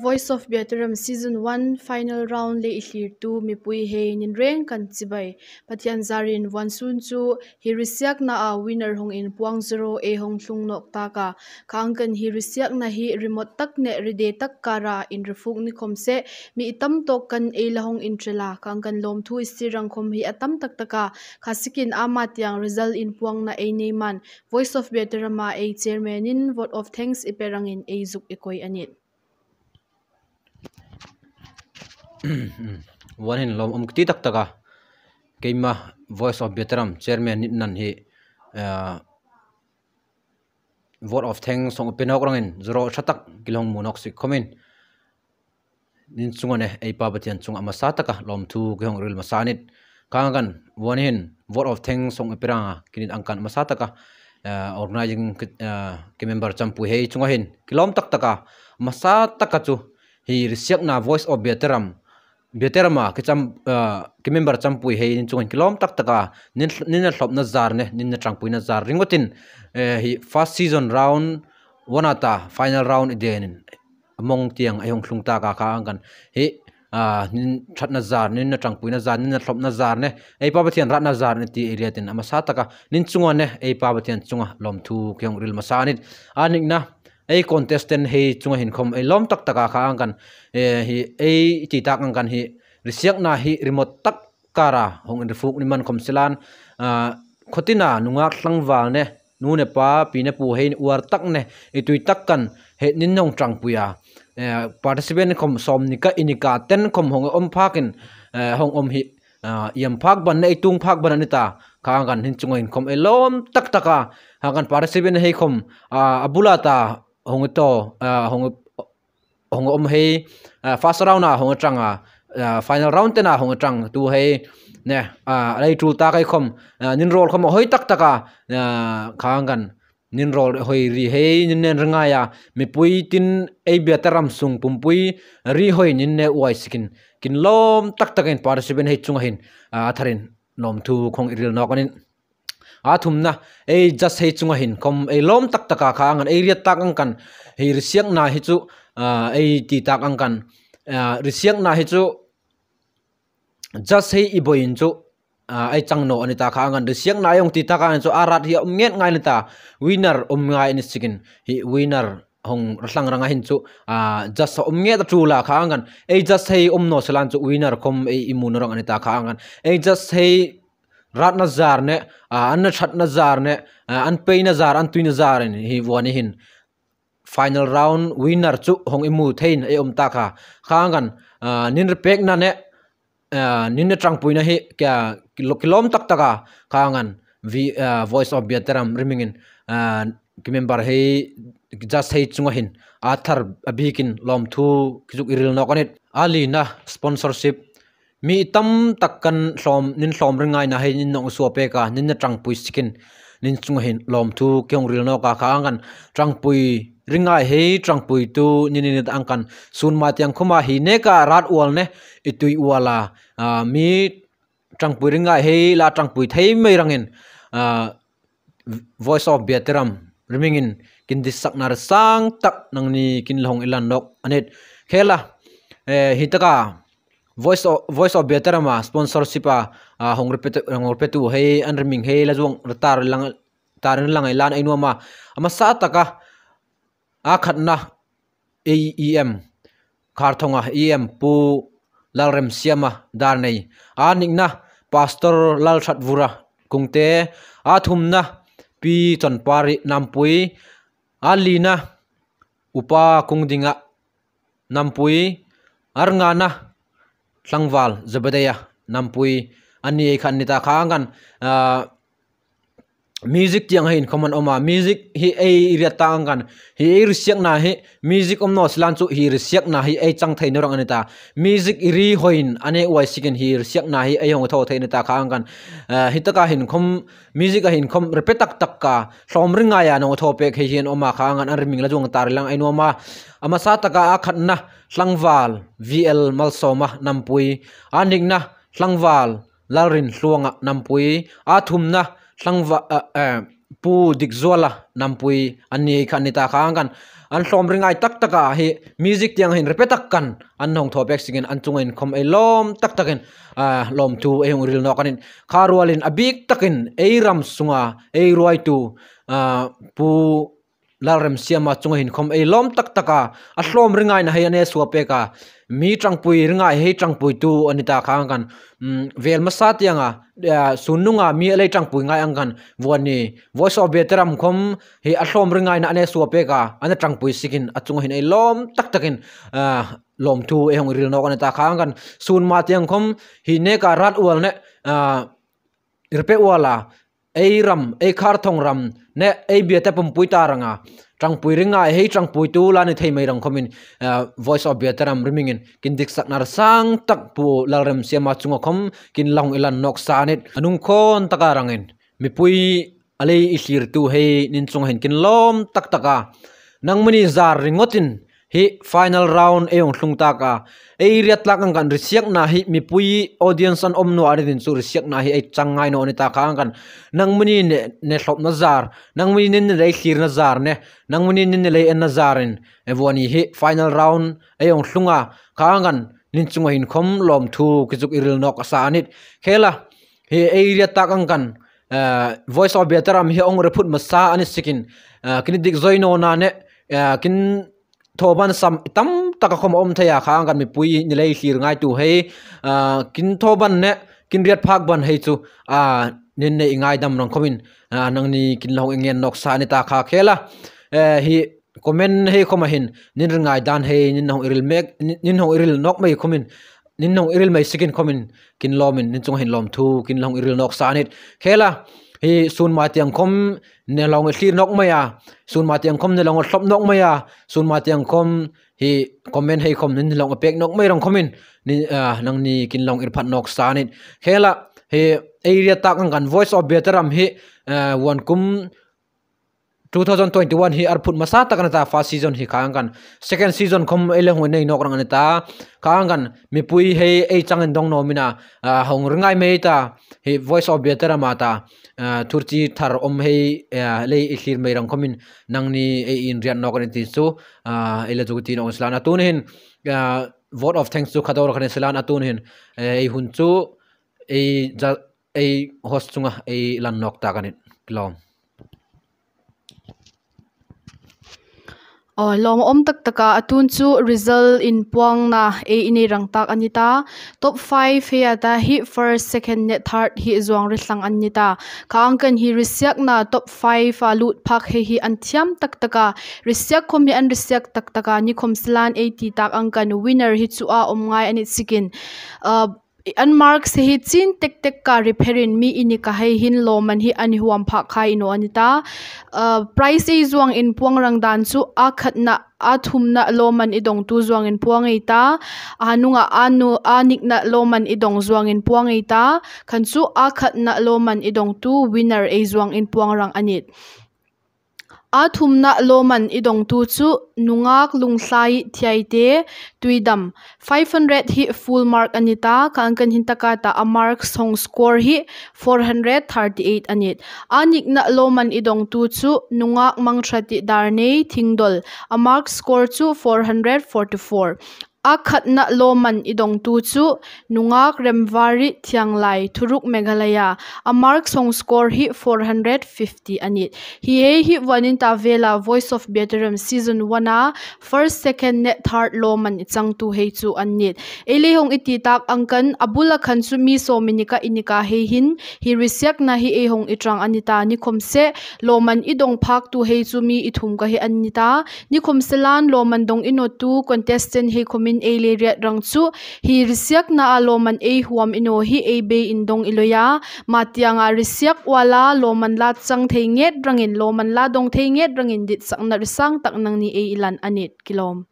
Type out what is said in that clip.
voice of Vietnam season 1 final round le ihlir tu mipui hein in reng kan chibai pathian zarin wansun chu hirisiak na a winner hong in puang zero e hong thlung nok taka khang kan hirisiak na hi remote tak ne ride tak kara in refuk ni khom se mi itam tok kan e la hong in trela khang kan lom thu isirang khom hi atam tak taka khasikin ama tiang result in puang na e nei man voice of Vietnam ma e chairman in vote of thanks iperangin e, e zuk ekoi anit วันเห็นเราอมตีตักตะกะเกี่ยมา voice of veteran chairman นิดนั่นเฮ vote of thanks ส่งเป็นอกรังเงินจรอชัตักกิลงมูนอกสิคอมเมนนินสุงเนไอปาปเทียนสุงอมาซาตะกะลอมทูกิองริลมาซานิดกางกันวันเห็น vote of thanks ส่งเป็นรังกินิดอังกันมาซาตะกะ organizing ke member champu hei chunga hin kilom tak taka masa taka chu hi risiak na voice of veteran beterma ke cham eh, ke member cham pui he in chung kilom tak taka nin nin lop na zar ne nin na chang pui na zar ringotin eh, hi first season round one final round den among tiang ayong eh, khlung ta ka ka angan he a ah, nin that na zar nin na chang pui na zar nin na lop na zar ne ei pa bathian rat na zar ne ti area tin ama sa taka nin chungone ei pa bathian chunga lom thu kyong ril masanit anik na ei contestant hei chunga hin khom ei lom tak taka kha ang kan hi ei chi tak ang kan hi risiak na hi remote tak kara hong in fuk ni man khom silan à, khotina à, nunga à, thlangwal ne nu ne pa pi ne pu hein uar tak ne itui tak kan he nin nong trang puya participant khom som ni ka inika ten khom hong om phakin hong om hi yam phak ban nei tung phak ban anita kha gan hin chunga in khom elom tak taka ha kan participant hei khom abula ta hong to uh, hong hong om he uh, first round na hong changa uh, final round te na hong chang tu he ne a lai chu ta kai khom nin roll khom hoi tak taka khang gan nin roll hoi ri he nin nen ranga ya mi pui tin ei bia taram sung pum pui ri hoi nin ne uai skin kin lom tak takin participant he chung hin a tharin lom thu khong iril nok anin a na, ei just hei chunga hin kom ei lom tak taka kha angan ei riat tak angkan hei risiak na hi chu ei ti tak angkan risiak na hi chu just hei iboin chu ai chang no ani ta kha angan risiak na yong ti taka chu arat hi nget ngai ni ta winner om ngai ni chicken hi winner hong rlang ranga hin chu a just om nge ta tula kha angan ei just hei om no salan chu winner kom ei imun rang ani ta kha angan ei just hei rat na zar ne an na that na zar ne an pay na zar an tu na zar in hi wan hin final round winner chu hong imu thein e om ta kha khang kan nin pek na ne nin na trang puina hi kya kilom tak taka khang kan vi voice of vietnam riming ki member he just hei chunga hin athar abikin lom thu kijuk iril nokanit ali na sponsorship มีตั้มตักกันลอมนินลอมเรื่องไงนะให้นินนองสัวเปกานินจังปุยสกินนินสุงเห็นลอมทูเกี่ยงเรียนนอกาข้างกันจังปุยริงไงเฮจังปุยตูนินนิดอังกันส่วนมาที่ยังคุมาฮีเนการัดอวลเนี่ยอิตุยอวลาอ่ามีจังปุยริงไงเฮลาจังปุยไทยไม่รังเงินอ่า voice of Vietnam ริมิงินกินดิสักนาร์สังตักนังนี่กินลงอิลันนกอันนี้เคล่ะเอ่อฮิตกา voice of voice of better ma sponsorship a à. à, hong repetu hong repetu he an reming he la jong tar lang tar lang ai lan ai ainu ma ama sa taka a khatna e aem khar thonga em à. pu lalrem siama dar nei a e ningna pastor lal that vura kungte a thumna pi chonpari nampui a lina upa kungdinga nampui arngana tlangwal pui anh ấy khan nita kha ngan ah, music tiang hin common oma music hi ei ria ta ngan hi ei risiak na hi music om omno silan chu hi risiak na hi ei chang thain rang anita music ri hoin ấy wai sikin hi risiak na hi ei hong tho thain ta kha ngan ah, hitaka hin khom music a hin khom repetak tak ka hlom ringa ya no tho pe khe hin oma kha ngan an riming la jong tar lang ai no amasa taka a khatna hlangwal vl malsoma nampui aningna hlangwal lalrin hluanga nampui a thumna hlangwa pu dikzuala nampui ani khani ta khang kan an hlom ringai tak taka hi music tiang hin repe tak kan an hong thopek singin an chungain khom ei lom tak takin a lom tu e hung ril nokanin kharwalin abik takin ei ram sunga ei ruai tu pu lalrem siama chunga hin khom ei lom tak taka a hlom ringai na heiane suape ka mi tangpui ringai hei tangpui tu anita khang kan mm, vel ma satianga sununga mi alei tangpui ngai angan wani voice of veteran khom he a hlom ringai na ane suape ka ana tangpui sikin a chunga hin ei lom tak takin ah, lom thu e hong ril nok ta khang kan sun ma tiang khom hi ne ka rat wal ne irpe ah, wala ei ram ei khar thong ram ne ei bia te pum pui ta ranga trang pui ringa hei trang pui tu la ni thei mai rang khomin eh, voice of bia taram riming in kin dik sak nar sang tak pu lal rem sema chunga khom kin long elan nok sa nit anung khon taka rangin mi pui alei i hlir tu hei nin chung hen kin lom tak taka nangmani zar ringotin hi final round e eh, ong thlung taka e riat lak ang kan risiak na hi mi pui audience an om no ari din chu risiak na hi ai eh, changai no ni ta ka ang kan nang muni ne ne thlop na zar nang muni ne lei khir na zar ne nang muni ne lei en na zarin e woni hi final round e ong thlunga ka ang kan nin chunga hin khom lom thu kizuk iril nok asa anit khela hi e riat tak ang kan voice of better am hi ong reput masa ani sikin kinidik zoino na ne kin ทบันซัมตั้มตะกคมอมทยาข้างกันมีปุยนี่เลยสีรง่ายจูให้อ่ากินทบันเนี่ยกินเรียดพักบันให้จูอ่านเนี่ยง่ายดำรองคมินอ่านังนี่กินลงเองีงนนกสานิตาคาเคล่ะเอ่อฮีคอมเมนต์ให้คอมเหินนี่ร่งง่ายดัานให้นิน้องอิริลเมกนิน้องอิริลนกไม่คอมินนิน้องอิริลไม่สกินคอมินกินลอมินนินจงเห็นลอมทูกินลงอิริลนกสานิตเคล่ะฮีซูนมาเตียงคมในลองทีนกไม่อะซูนมาเตียงคมในลองสบนกไม่อะซูนมาเตียงคมฮีคอมเมนต์ให้คอมนินลองเป็กนกไม่ลองคอมเมนต์นี่เอ่อนังนี่กินลองอิรพัดนกสานิดเฮละเฮไอเรียตักงกัน voice of better am he w a น kum 2021 hi arphut masa takana ta first season hi khang kan second season khom ele hoi nei nok rang anita khang kan mipui he e chang dong no mina ah, hong ringai me ta he voice of better ma ta ah, thurchi thar om he ah, le i e hlir me rang khomin nangni e in rian nok ani ti chu ele chu ti no slana tun hin vote of thanks chu khador khane slana tun hin e, e hun chu e e host chunga e lan nok ta kanin klom Ờ, lawm awm tak taka atun chu result in puangna e ini rangtak anita top 5 he ata hi first second ne third hi zuang ri hlang anita khang kan hi risiak na top 5 a lut phak he hi anthiam tak taka risiak khom hi an risiak tak taka ni khom slan 80 tak angkan winner hi chu a om ngai ani sikin uh, अनमार्क से ही चीन take take का रिफेरिन मी इन का है हिन लो मन ही अनि हुआम फा खा इनो अनिता प्राइस ए जुआंग इन पुंग रंग दान सु आ खत ना आ थुम ना लो मन इदोंग तु जुआंग इन पुंग एता आ नुंगा आ नु आ निक ना लो मन इदोंग जुआंग इन पुंग एता खन सु आ खत ना लो मन इदोंग तु विनर ए जुआंग इन पुंग रंग अनि athumna loman idong tu chu nungak lunglai 500 hi full mark anita kan kan hintaka ta a mark song score 438 anit anik na loman idong tu chu nungak mangthrati darne thingdol a 444 akhat na loman idong tu chu nungak remwari thianglai thuruk meghalaya a mark song score hi 450 anit hi he hi wanin ta vela voice of veteran season 1 a first second net third loman ichang tu he chu anit E lehong iti tak angkan abula khan su mi so minika inika he hin hi risyak na hi e hong itrang anita ni khomse loman idong phak tu he chu mi ithum ka he anita ni khomse lan loman dong inotu contestant he khomi vitamin a le riat rang chu hi risiak na aloman ei huam ino hi ei be in dong iloya matianga risiak wala loman la chang thei rangin loman la dong thei rangin dit sakna risang tak nang ni ei ilan anit kilom